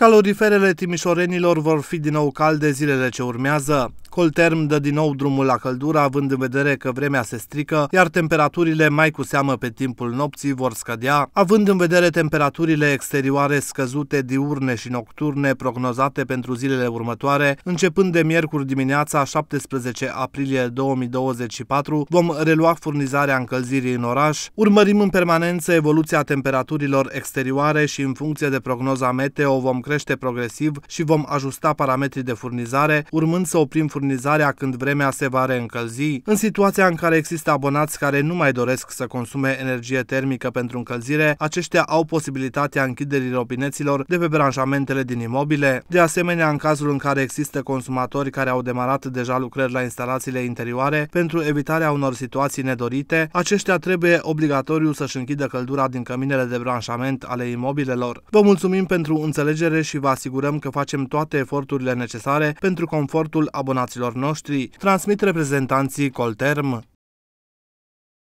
Caloriferele timișorenilor vor fi din nou calde zilele ce urmează. Colterm dă din nou drumul la căldură, având în vedere că vremea se strică, iar temperaturile mai cu seamă pe timpul nopții vor scădea, având în vedere temperaturile exterioare scăzute diurne și nocturne prognozate pentru zilele următoare, începând de miercuri dimineața 17 aprilie 2024, vom relua furnizarea încălzirii în oraș, urmărim în permanență evoluția temperaturilor exterioare și în funcție de prognoza meteo vom crește progresiv și vom ajusta parametrii de furnizare, urmând să oprim furnizarea când vremea se va reîncălzi. În situația în care există abonați care nu mai doresc să consume energie termică pentru încălzire, aceștia au posibilitatea închiderii robineților de pe branșamentele din imobile. De asemenea, în cazul în care există consumatori care au demarat deja lucrări la instalațiile interioare, pentru evitarea unor situații nedorite, aceștia trebuie obligatoriu să-și închidă căldura din căminele de branșament ale imobilelor. Vă mulțumim pentru înțelegere încredere și vă asigurăm că facem toate eforturile necesare pentru confortul abonaților noștri, transmit reprezentanții Colterm.